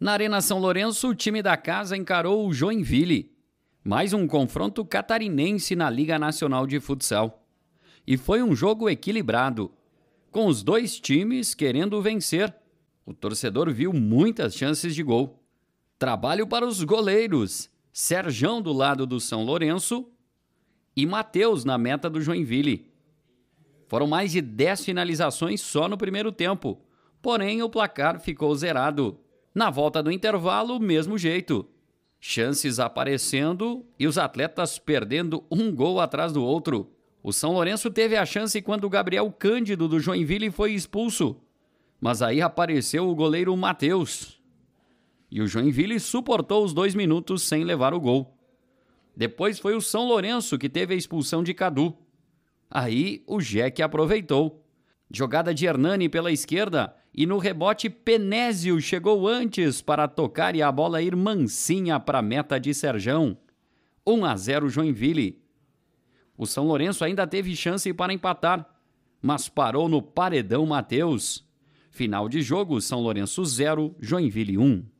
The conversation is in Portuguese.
Na Arena São Lourenço, o time da casa encarou o Joinville. Mais um confronto catarinense na Liga Nacional de Futsal. E foi um jogo equilibrado, com os dois times querendo vencer. O torcedor viu muitas chances de gol. Trabalho para os goleiros. Serjão do lado do São Lourenço e Matheus na meta do Joinville. Foram mais de 10 finalizações só no primeiro tempo, porém o placar ficou zerado na volta do intervalo, mesmo jeito. Chances aparecendo e os atletas perdendo um gol atrás do outro. O São Lourenço teve a chance quando o Gabriel Cândido do Joinville foi expulso. Mas aí apareceu o goleiro Matheus. E o Joinville suportou os dois minutos sem levar o gol. Depois foi o São Lourenço que teve a expulsão de Cadu. Aí o Jeque aproveitou Jogada de Hernani pela esquerda e no rebote Penésio chegou antes para tocar e a bola ir mansinha para a meta de Serjão. 1 a 0 Joinville. O São Lourenço ainda teve chance para empatar, mas parou no paredão Mateus. Final de jogo São Lourenço 0, Joinville 1.